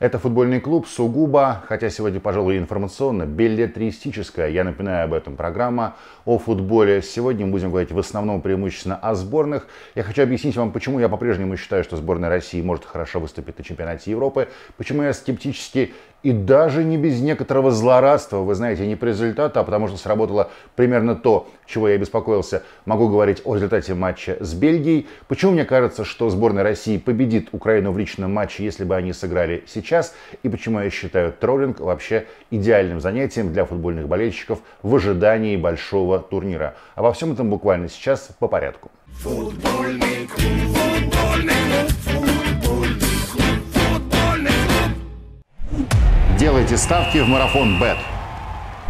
Это футбольный клуб сугубо, хотя сегодня, пожалуй, информационно, билетристическая, я напоминаю об этом, программа о футболе. Сегодня мы будем говорить в основном преимущественно о сборных. Я хочу объяснить вам, почему я по-прежнему считаю, что сборная России может хорошо выступить на чемпионате Европы, почему я скептически и даже не без некоторого злорадства, вы знаете, не по результату, а потому что сработало примерно то, чего я беспокоился, могу говорить о результате матча с Бельгией. Почему мне кажется, что сборная России победит Украину в личном матче, если бы они сыграли сейчас? И почему я считаю троллинг вообще идеальным занятием для футбольных болельщиков в ожидании большого турнира? Обо всем этом буквально сейчас по порядку. Футбольный клуб, футбольный клуб, футбольный клуб, футбольный клуб. Делайте ставки в марафон Бет.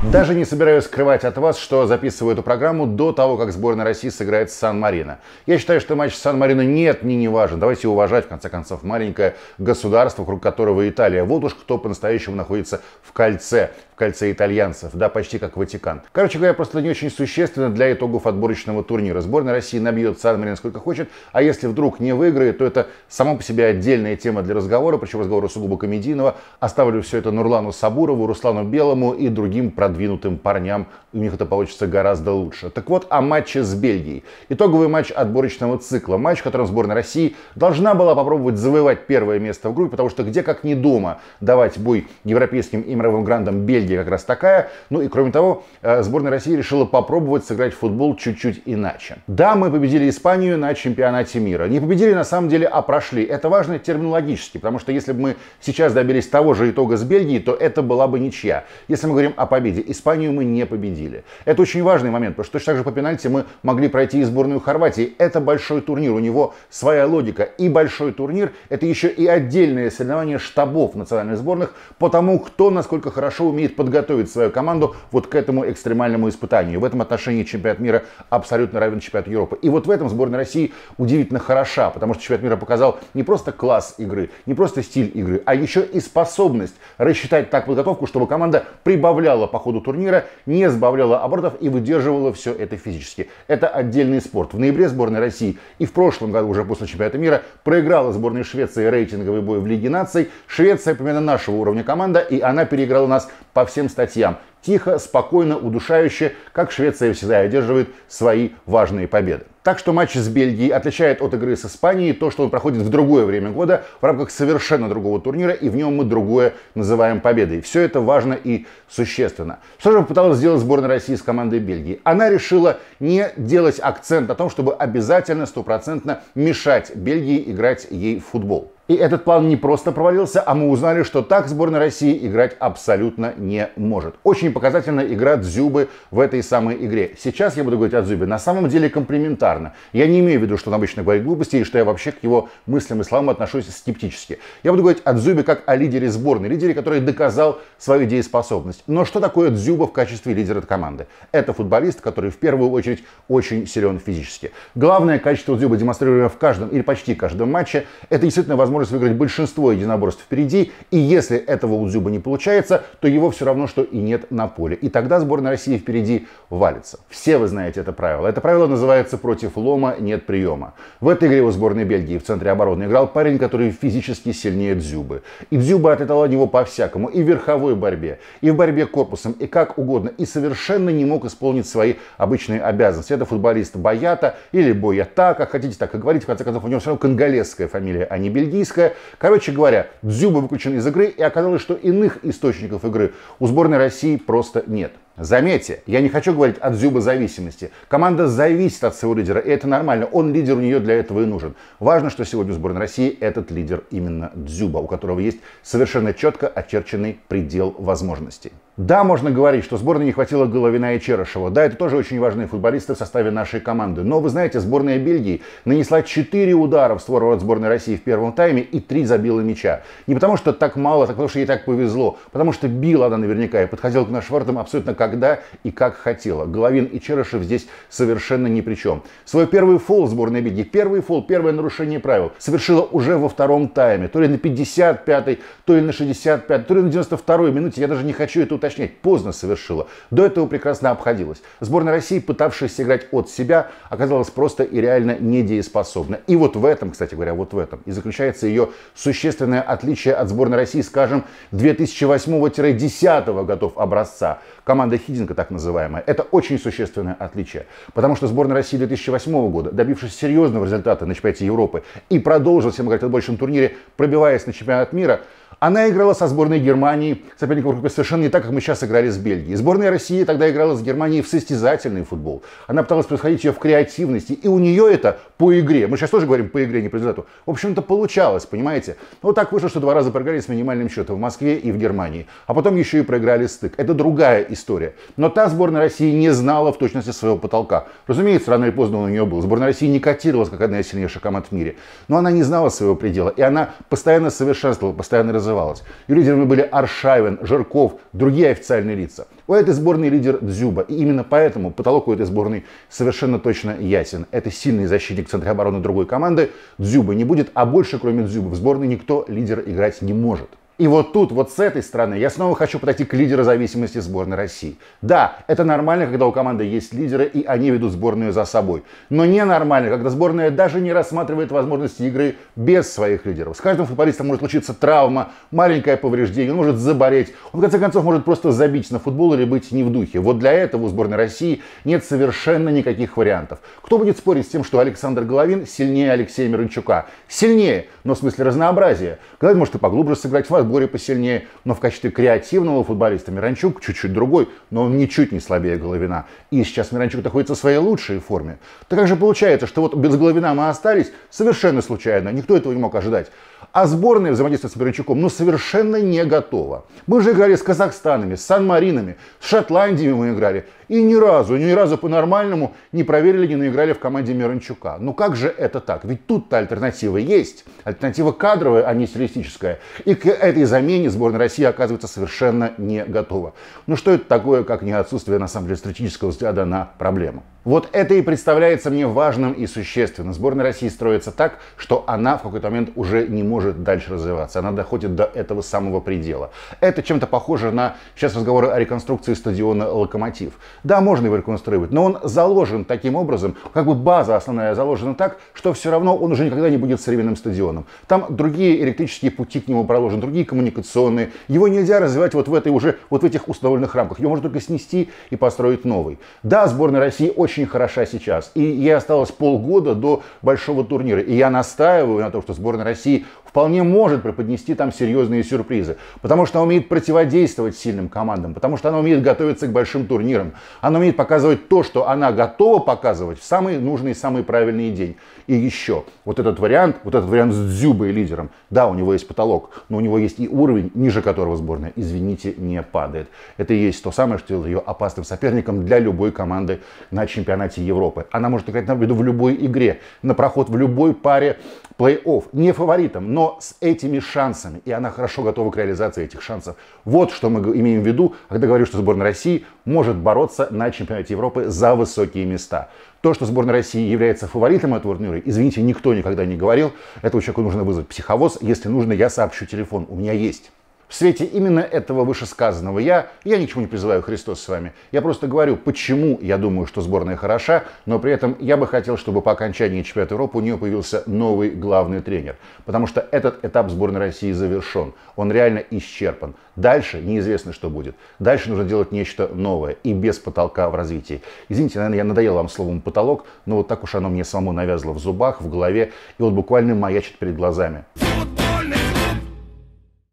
Даже не собираюсь скрывать от вас, что записываю эту программу до того, как сборная России сыграет с Сан-Марино. Я считаю, что матч с Сан-Марино нет, не не важен. Давайте уважать, в конце концов, маленькое государство, вокруг которого Италия. Вот уж кто по-настоящему находится в кольце, в кольце итальянцев, да, почти как Ватикан. Короче говоря, просто не очень существенно для итогов отборочного турнира. Сборная России набьет Сан-Марино сколько хочет, а если вдруг не выиграет, то это само по себе отдельная тема для разговора, причем разговора сугубо комедийного. Оставлю все это Нурлану Сабурову, Руслану Белому и другим продуктам продвинутым парням у них это получится гораздо лучше. Так вот, о матче с Бельгией. Итоговый матч отборочного цикла. Матч, в котором сборная России должна была попробовать завоевать первое место в группе, потому что где как не дома давать бой европейским и мировым грандам Бельгии как раз такая. Ну и кроме того, э, сборная России решила попробовать сыграть в футбол чуть-чуть иначе. Да, мы победили Испанию на чемпионате мира. Не победили на самом деле, а прошли. Это важно терминологически, потому что если бы мы сейчас добились того же итога с Бельгией, то это была бы ничья. Если мы говорим о победе победе. Испанию мы не победили. Это очень важный момент, потому что точно так же по пенальти мы могли пройти и сборную Хорватии. Это большой турнир, у него своя логика. И большой турнир – это еще и отдельное соревнование штабов национальных сборных по тому, кто насколько хорошо умеет подготовить свою команду вот к этому экстремальному испытанию. В этом отношении чемпионат мира абсолютно равен чемпионату Европы. И вот в этом сборная России удивительно хороша, потому что чемпионат мира показал не просто класс игры, не просто стиль игры, а еще и способность рассчитать так подготовку, чтобы команда прибавляла по ходу ходу турнира, не сбавляла оборотов и выдерживала все это физически. Это отдельный спорт. В ноябре сборная России и в прошлом году, уже после чемпионата мира, проиграла сборной Швеции рейтинговый бой в Лиге наций. Швеция примерно нашего уровня команда, и она переиграла нас по всем статьям тихо, спокойно, удушающе, как Швеция всегда одерживает свои важные победы. Так что матч с Бельгией отличает от игры с Испанией то, что он проходит в другое время года в рамках совершенно другого турнира, и в нем мы другое называем победой. Все это важно и существенно. Что же попыталась сделать сборная России с командой Бельгии? Она решила не делать акцент о том, чтобы обязательно, стопроцентно мешать Бельгии играть ей в футбол. И этот план не просто провалился, а мы узнали, что так сборная России играть абсолютно не может. Очень показательно игра Дзюбы в этой самой игре. Сейчас я буду говорить о Дзюбе на самом деле комплиментарно. Я не имею в виду, что он обычно говорит глупости и что я вообще к его мыслям и словам отношусь скептически. Я буду говорить о Дзюбе как о лидере сборной, лидере, который доказал свою дееспособность. Но что такое Дзюба в качестве лидера команды? Это футболист, который в первую очередь очень силен физически. Главное качество Дзюба, демонстрируемое в каждом или почти каждом матче, это действительно возможность возможность выиграть большинство единоборств впереди, и если этого у Дзюба не получается, то его все равно, что и нет на поле. И тогда сборная России впереди валится. Все вы знаете это правило. Это правило называется «против лома нет приема». В этой игре у сборной Бельгии в центре обороны играл парень, который физически сильнее Дзюбы. И Дзюба отлетал от него по-всякому, и в верховой борьбе, и в борьбе корпусом, и как угодно, и совершенно не мог исполнить свои обычные обязанности. Это футболист Боята или Боята, как хотите так и говорить, в конце концов у него все равно конголезская фамилия, а не бельгийская российская. Короче говоря, Дзюба выключен из игры и оказалось, что иных источников игры у сборной России просто нет. Заметьте, я не хочу говорить о Дзюба зависимости. Команда зависит от своего лидера, и это нормально. Он лидер у нее для этого и нужен. Важно, что сегодня у сборной России этот лидер именно Дзюба, у которого есть совершенно четко очерченный предел возможностей. Да, можно говорить, что сборной не хватило Головина и Черышева. Да, это тоже очень важные футболисты в составе нашей команды. Но вы знаете, сборная Бельгии нанесла 4 удара в створ от сборной России в первом тайме и 3 забила мяча. Не потому, что так мало, так потому, что ей так повезло. А потому что била она наверняка и подходила к нашим воротам абсолютно когда и как хотела. Головин и Черышев здесь совершенно ни при чем. Свой первый фол сборной Бельгии, первый фол, первое нарушение правил совершила уже во втором тайме. То ли на 55-й, то ли на 65-й, то ли на 92-й минуте. Я даже не хочу это уточнять уточнять, поздно совершила. До этого прекрасно обходилась. Сборная России, пытавшаяся играть от себя, оказалась просто и реально недееспособна. И вот в этом, кстати говоря, вот в этом и заключается ее существенное отличие от сборной России, скажем, 2008-2010 годов образца. Команда Хидинга, так называемая. Это очень существенное отличие. Потому что сборная России 2008 года, добившись серьезного результата на чемпионате Европы и продолжив всем играть в большем турнире, пробиваясь на чемпионат мира, она играла со сборной Германии, соперником группы совершенно не так, как мы сейчас играли с Бельгией. Сборная России тогда играла с Германией в состязательный футбол. Она пыталась происходить ее в креативности, и у нее это по игре. Мы сейчас тоже говорим по игре, не по результату. В общем-то, получалось, понимаете? вот так вышло, что два раза проиграли с минимальным счетом в Москве и в Германии. А потом еще и проиграли стык. Это другая история. Но та сборная России не знала в точности своего потолка. Разумеется, рано или поздно он у нее был. Сборная России не котировалась как одна из сильнейших команд в мире. Но она не знала своего предела. И она постоянно совершенствовала, постоянно развивалась называлось. И лидерами были Аршавин, Жирков, другие официальные лица. У этой сборной лидер Дзюба. И именно поэтому потолок у этой сборной совершенно точно ясен. Это сильный защитник центра обороны другой команды. Дзюба не будет, а больше кроме Дзюба в сборной никто лидера играть не может. И вот тут, вот с этой стороны, я снова хочу подойти к лидеру зависимости сборной России. Да, это нормально, когда у команды есть лидеры, и они ведут сборную за собой. Но ненормально, когда сборная даже не рассматривает возможности игры без своих лидеров. С каждым футболистом может случиться травма, маленькое повреждение, он может заболеть. Он, в конце концов, может просто забить на футбол или быть не в духе. Вот для этого у сборной России нет совершенно никаких вариантов. Кто будет спорить с тем, что Александр Головин сильнее Алексея Мирончука? Сильнее, но в смысле разнообразия. Головин может и поглубже сыграть, в Горе посильнее, но в качестве креативного футболиста Миранчук чуть-чуть другой, но он ничуть не слабее Головина. И сейчас Миранчук находится в своей лучшей форме. Так как же получается, что вот без Головина мы остались совершенно случайно, никто этого не мог ожидать. А сборная взаимодействует с Мирончуком ну, совершенно не готова. Мы же играли с Казахстанами, с Сан-Маринами, с Шотландией мы играли. И ни разу, ни разу по-нормальному не проверили, не наиграли в команде Мирончука. Ну как же это так? Ведь тут-то альтернатива есть. Альтернатива кадровая, а не стилистическая. И к этой замене сборная России оказывается совершенно не готова. Ну что это такое, как не отсутствие, на самом деле, стратегического взгляда на проблему? Вот это и представляется мне важным и существенным. Сборная России строится так, что она в какой-то момент уже не может дальше развиваться. Она доходит до этого самого предела. Это чем-то похоже на сейчас разговоры о реконструкции стадиона «Локомотив». Да, можно его реконструировать, но он заложен таким образом, как бы база основная заложена так, что все равно он уже никогда не будет современным стадионом. Там другие электрические пути к нему проложены, другие коммуникационные. Его нельзя развивать вот в этой уже, вот в этих установленных рамках. Его можно только снести и построить новый. Да, сборная России очень очень хороша сейчас. И ей осталось полгода до большого турнира. И я настаиваю на том, что сборная России вполне может преподнести там серьезные сюрпризы, потому что она умеет противодействовать сильным командам, потому что она умеет готовиться к большим турнирам, она умеет показывать то, что она готова показывать в самый нужный, самый правильный день. И еще, вот этот вариант, вот этот вариант с Дзюбой лидером, да, у него есть потолок, но у него есть и уровень, ниже которого сборная, извините, не падает. Это и есть то самое, что делает ее опасным соперником для любой команды на чемпионате Европы. Она может играть на победу в любой игре, на проход в любой паре плей-офф, не фаворитом, но с этими шансами. И она хорошо готова к реализации этих шансов. Вот что мы имеем в виду, когда говорю, что сборная России может бороться на чемпионате Европы за высокие места. То, что сборная России является фаворитом этого турнира, извините, никто никогда не говорил. Этому человеку нужно вызвать психовоз. Если нужно, я сообщу телефон. У меня есть. В свете именно этого вышесказанного я, я ничего не призываю Христос с вами. Я просто говорю, почему я думаю, что сборная хороша, но при этом я бы хотел, чтобы по окончании чемпионата Европы у нее появился новый главный тренер. Потому что этот этап сборной России завершен. Он реально исчерпан. Дальше неизвестно, что будет. Дальше нужно делать нечто новое и без потолка в развитии. Извините, наверное, я надоел вам словом потолок, но вот так уж оно мне само навязло в зубах, в голове и вот буквально маячит перед глазами.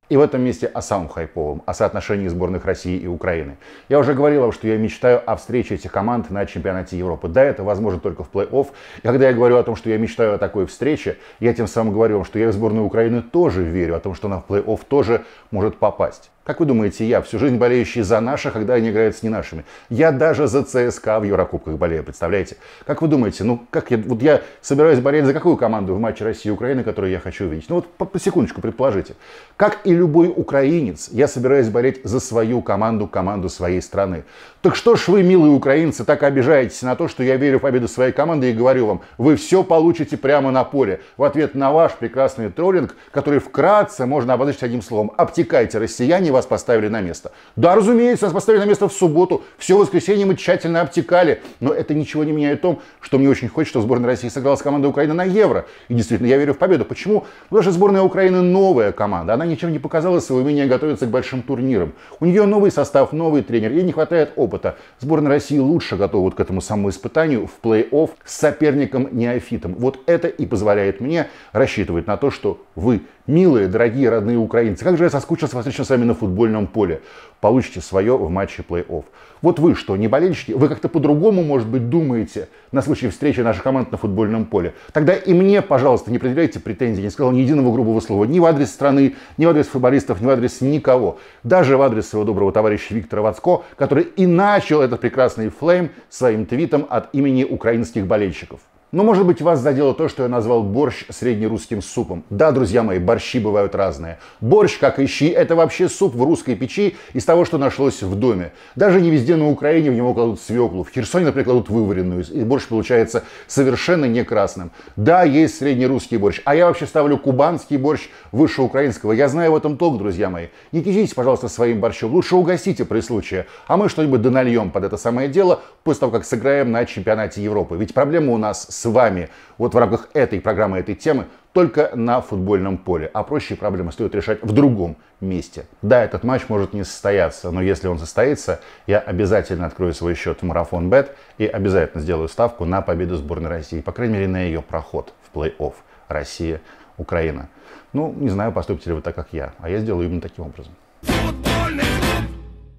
И в этом месте о самом хайповом, о соотношении сборных России и Украины. Я уже говорил вам, что я мечтаю о встрече этих команд на чемпионате Европы. Да, это возможно только в плей-офф. И когда я говорю о том, что я мечтаю о такой встрече, я тем самым говорю вам, что я в сборную Украины тоже верю, о том, что она в плей-офф тоже может попасть. Как вы думаете, я всю жизнь болеющий за наших, а когда они играют с не нашими? Я даже за ЦСКА в Еврокубках болею, представляете? Как вы думаете, ну как я, вот я собираюсь болеть за какую команду в матче России и Украины, которую я хочу увидеть? Ну вот по, по секундочку предположите. Как и любой украинец, я собираюсь болеть за свою команду, команду своей страны. Так что ж вы, милые украинцы, так обижаетесь на то, что я верю в победу своей команды и говорю вам, вы все получите прямо на поле. В ответ на ваш прекрасный троллинг, который вкратце можно обозначить одним словом. Обтекайте, россияне, вас поставили на место. Да, разумеется, нас поставили на место в субботу. Все воскресенье мы тщательно обтекали. Но это ничего не меняет в том, что мне очень хочется, чтобы сборная России сыграла с командой Украины на Евро. И действительно, я верю в победу. Почему? Потому что сборная Украины новая команда. Она ничем не показала свое умение готовиться к большим турнирам. У нее новый состав, новый тренер. Ей не хватает опыта. Сборная России лучше готова вот к этому самому испытанию в плей-офф с соперником неофитом. Вот это и позволяет мне рассчитывать на то, что вы Милые, дорогие, родные украинцы, как же я соскучился вас лично с вами на футбольном поле. Получите свое в матче плей-офф. Вот вы что, не болельщики? Вы как-то по-другому, может быть, думаете на случай встречи наших команд на футбольном поле? Тогда и мне, пожалуйста, не предъявляйте претензий. не сказал ни единого грубого слова. Ни в адрес страны, ни в адрес футболистов, ни в адрес никого. Даже в адрес своего доброго товарища Виктора Вацко, который и начал этот прекрасный флейм своим твитом от имени украинских болельщиков. Но, может быть, вас задело то, что я назвал борщ среднерусским супом. Да, друзья мои, борщи бывают разные. Борщ, как и щи, это вообще суп в русской печи из того, что нашлось в доме. Даже не везде на Украине в него кладут свеклу. В Херсоне, например, кладут вываренную, и борщ получается совершенно не красным. Да, есть среднерусский борщ, а я вообще ставлю кубанский борщ выше украинского. Я знаю в этом толк, друзья мои. Не кичитесь, пожалуйста, своим борщом. Лучше угостите при случае, а мы что-нибудь дональем под это самое дело после того, как сыграем на чемпионате Европы. Ведь проблема у нас с с вами вот в рамках этой программы, этой темы, только на футбольном поле. А прочие проблемы стоит решать в другом месте. Да, этот матч может не состояться, но если он состоится, я обязательно открою свой счет в Марафон Бет и обязательно сделаю ставку на победу сборной России, по крайней мере на ее проход в плей-офф Россия-Украина. Ну, не знаю, поступите ли вы так, как я, а я сделаю именно таким образом.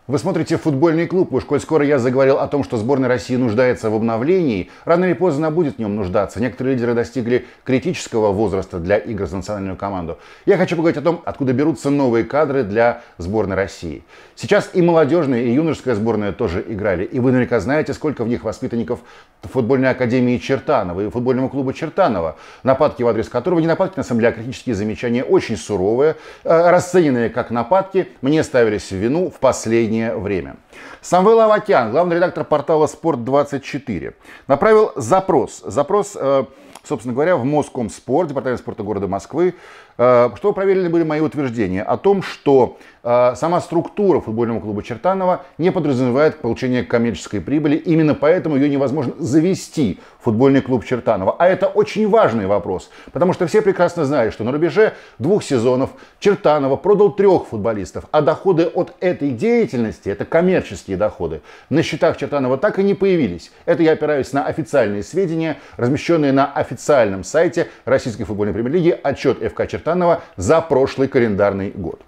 Вы смотрите футбольный клуб, уж коль скоро я заговорил о том, что сборная России нуждается в обновлении, рано или поздно она будет в нем нуждаться. Некоторые лидеры достигли критического возраста для игр за национальную команду. Я хочу поговорить о том, откуда берутся новые кадры для сборной России. Сейчас и молодежная, и юношеская сборная тоже играли, и вы наверняка знаете, сколько в них воспитанников футбольной академии Чертанова и футбольного клуба Чертанова, нападки в адрес которого не нападки, на самом деле, а критические замечания очень суровые, э, расцененные как нападки, мне ставились в вину в последний последнее время. Самвел Авакян, главный редактор портала «Спорт24», направил запрос. Запрос, э, собственно говоря, в Москомспорт, департамент спорта города Москвы, Э, что проверены были мои утверждения о том, что э, сама структура футбольного клуба Чертанова не подразумевает получение коммерческой прибыли, именно поэтому ее невозможно завести в футбольный клуб Чертанова. А это очень важный вопрос, потому что все прекрасно знают, что на рубеже двух сезонов Чертанова продал трех футболистов, а доходы от этой деятельности, это коммерческие доходы, на счетах Чертанова так и не появились. Это я опираюсь на официальные сведения, размещенные на официальном сайте Российской футбольной премьер-лиги, отчет ФК Чертанова Каштанова за прошлый календарный год.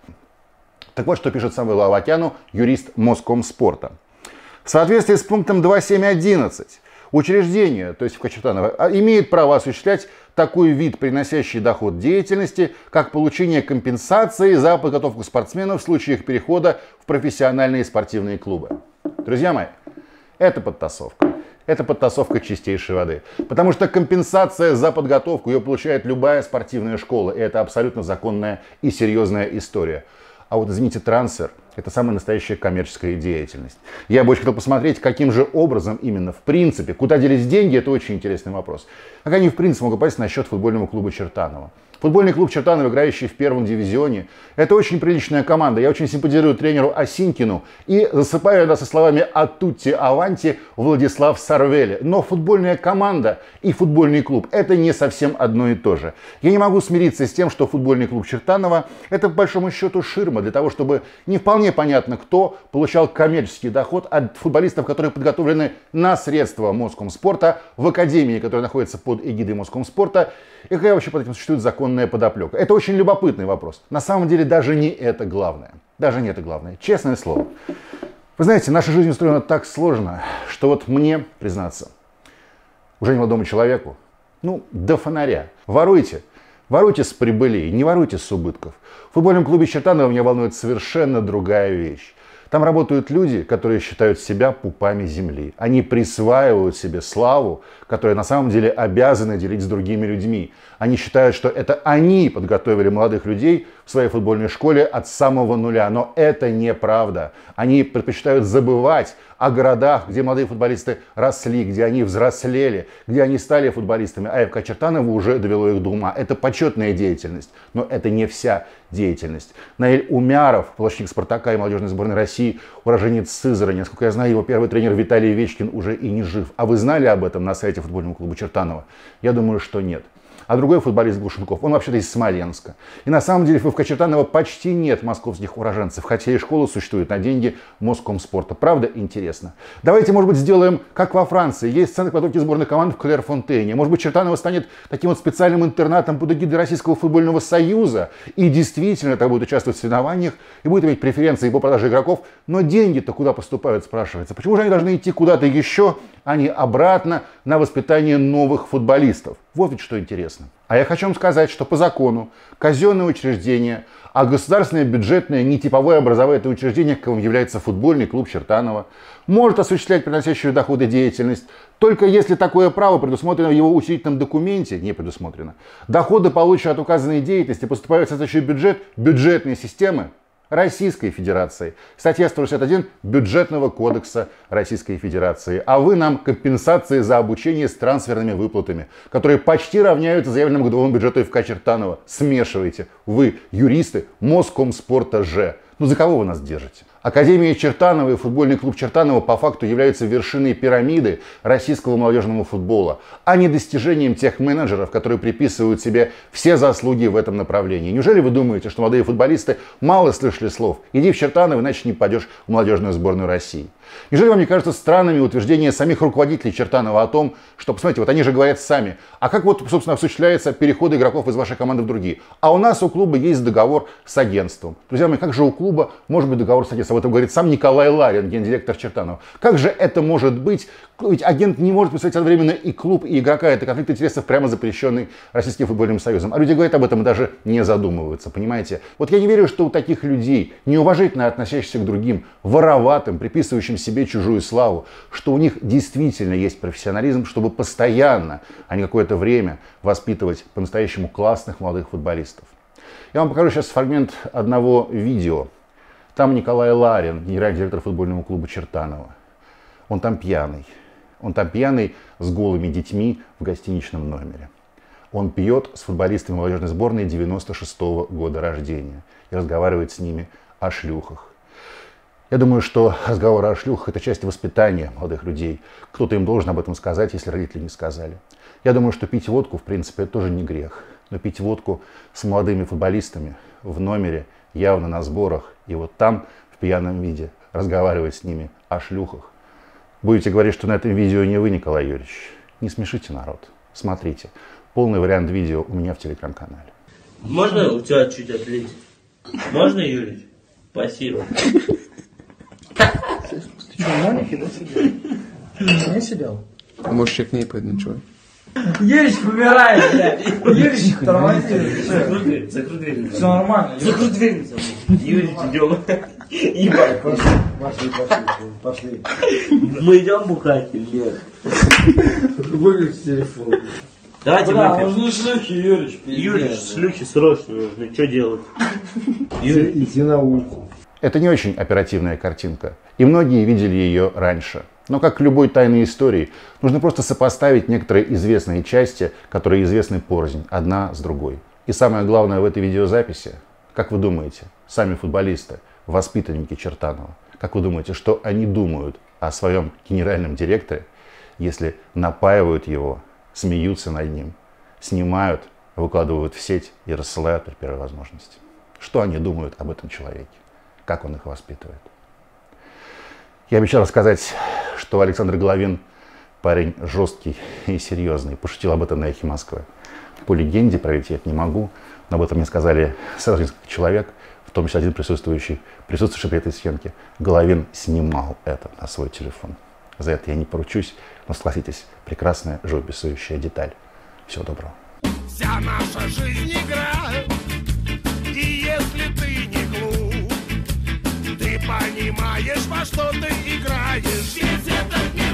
Так вот, что пишет Самвел Авакяну, юрист Москомспорта. В соответствии с пунктом 2.7.11 учреждение, то есть в Каштанова, имеет право осуществлять такой вид, приносящий доход деятельности, как получение компенсации за подготовку спортсменов в случае их перехода в профессиональные спортивные клубы. Друзья мои, это подтасовка это подтасовка чистейшей воды. Потому что компенсация за подготовку ее получает любая спортивная школа. И это абсолютно законная и серьезная история. А вот, извините, трансфер – это самая настоящая коммерческая деятельность. Я бы очень хотел посмотреть, каким же образом именно в принципе, куда делись деньги, это очень интересный вопрос. Как они в принципе могут попасть на счет футбольного клуба Чертанова? Футбольный клуб Чертанова, играющий в первом дивизионе, это очень приличная команда. Я очень симпатизирую тренеру Осинкину и засыпаю это со словами «Атутти Аванти» Владислав Сарвели. Но футбольная команда и футбольный клуб – это не совсем одно и то же. Я не могу смириться с тем, что футбольный клуб Чертанова – это, по большому счету, ширма для того, чтобы не вполне вполне понятно, кто получал коммерческий доход от футболистов, которые подготовлены на средства Москомспорта в академии, которая находится под эгидой Москомспорта, и какая вообще под этим существует законная подоплека. Это очень любопытный вопрос. На самом деле даже не это главное. Даже не это главное. Честное слово. Вы знаете, наша жизнь устроена так сложно, что вот мне, признаться, уже не молодому человеку, ну, до фонаря. Воруйте, Воруйте с прибыли, не воруйте с убытков. В футбольном клубе Чертанова меня волнует совершенно другая вещь. Там работают люди, которые считают себя пупами земли. Они присваивают себе славу, которую на самом деле обязаны делить с другими людьми. Они считают, что это они подготовили молодых людей своей футбольной школе от самого нуля. Но это неправда. Они предпочитают забывать о городах, где молодые футболисты росли, где они взрослели, где они стали футболистами. А ФК Чертанова уже довело их до ума. Это почетная деятельность, но это не вся деятельность. Наиль Умяров, площадник «Спартака» и молодежной сборной России, уроженец Сызрани. Насколько я знаю, его первый тренер Виталий Вечкин уже и не жив. А вы знали об этом на сайте футбольного клуба Чертанова? Я думаю, что нет а другой футболист Глушенков, он вообще-то из Смоленска. И на самом деле в Кочертаново почти нет московских уроженцев, хотя и школа существует на деньги Москомспорта. Правда, интересно. Давайте, может быть, сделаем, как во Франции. Есть центр подготовки сборных команд в Клерфонтейне. Может быть, Чертаново станет таким вот специальным интернатом под эгидой Российского футбольного союза и действительно там будет участвовать в соревнованиях и будет иметь преференции по продаже игроков. Но деньги-то куда поступают, спрашивается. Почему же они должны идти куда-то еще, а не обратно на воспитание новых футболистов? Вот ведь что интересно. А я хочу вам сказать, что по закону казенные учреждения, а государственное бюджетное нетиповое образовательное учреждение, каким является футбольный клуб Чертанова, может осуществлять приносящую доходы деятельность, только если такое право предусмотрено в его учредительном документе, не предусмотрено. Доходы, полученные от указанной деятельности, поступают в соответствующий бюджет бюджетной системы Российской Федерации. Статья 161 Бюджетного кодекса Российской Федерации. А вы нам компенсации за обучение с трансферными выплатами, которые почти равняются заявленному годовому бюджету ФК Чертанова. Смешиваете. Вы, юристы спорта же. Ну за кого вы нас держите? Академия Чертанова и футбольный клуб Чертанова по факту являются вершиной пирамиды российского молодежного футбола, а не достижением тех менеджеров, которые приписывают себе все заслуги в этом направлении. Неужели вы думаете, что молодые футболисты мало слышали слов «иди в Чертанова, иначе не пойдешь в молодежную сборную России»? Неужели вам не кажется странными утверждения самих руководителей Чертанова о том, что, посмотрите, вот они же говорят сами, а как вот, собственно, осуществляется переход игроков из вашей команды в другие? А у нас у клуба есть договор с агентством. Друзья мои, как же у клуба может быть договор с агентством? Об этом говорит сам Николай Ларин, гендиректор Чертанова. Как же это может быть, ведь агент не может представлять одновременно и клуб, и игрока. Это конфликт интересов, прямо запрещенный Российским футбольным союзом. А люди говорят об этом и даже не задумываются, понимаете? Вот я не верю, что у таких людей, неуважительно относящихся к другим, вороватым, приписывающим себе чужую славу, что у них действительно есть профессионализм, чтобы постоянно, а не какое-то время, воспитывать по-настоящему классных молодых футболистов. Я вам покажу сейчас фрагмент одного видео. Там Николай Ларин, генеральный директор футбольного клуба Чертанова. Он там пьяный. Он там пьяный, с голыми детьми в гостиничном номере. Он пьет с футболистами молодежной сборной 96 -го года рождения и разговаривает с ними о шлюхах. Я думаю, что разговор о шлюхах – это часть воспитания молодых людей. Кто-то им должен об этом сказать, если родители не сказали. Я думаю, что пить водку, в принципе, это тоже не грех. Но пить водку с молодыми футболистами в номере, явно на сборах, и вот там, в пьяном виде, разговаривать с ними о шлюхах Будете говорить, что на этом видео не вы, Николай Юрьевич. Не смешите народ. Смотрите. Полный вариант видео у меня в телеграм-канале. Можно у тебя чуть отлить? Можно, Юрий? Спасибо. Ты что, маленький, да, сидел? Не сидел? А может, я к ней пойду, ничего. Юрич помирает, блядь. Юрич тормозит. Закрой дверь. Все нормально. Закрой дверь. Юрич, идем. Ебать, пошли, пошли, пошли, пошли. Мы идем бухать или нет? Выключи телефон. Давайте Бля, выпьем. нужны шлюхи, Юрич. Юрич, шлюхи срочно нужны. Что делать? Юрич. Идти на улицу. Это не очень оперативная картинка, и многие видели ее раньше. Но как к любой тайной истории, нужно просто сопоставить некоторые известные части, которые известны порознь, одна с другой. И самое главное в этой видеозаписи, как вы думаете, сами футболисты, воспитанники Чертанова. Как вы думаете, что они думают о своем генеральном директоре, если напаивают его, смеются над ним, снимают, выкладывают в сеть и рассылают при первой возможности? Что они думают об этом человеке? Как он их воспитывает? Я обещал рассказать, что Александр Головин парень жесткий и серьезный. Пошутил об этом на эхе Москвы. По легенде проверить я это не могу, но об этом мне сказали сразу несколько человек том числе один присутствующий, присутствующий при этой съемке, Головин снимал это на свой телефон. За это я не поручусь, но согласитесь, прекрасная живописующая деталь. Всего доброго. Вся наша жизнь игра, и если ты не глуп, ты понимаешь, во что ты играешь, если это не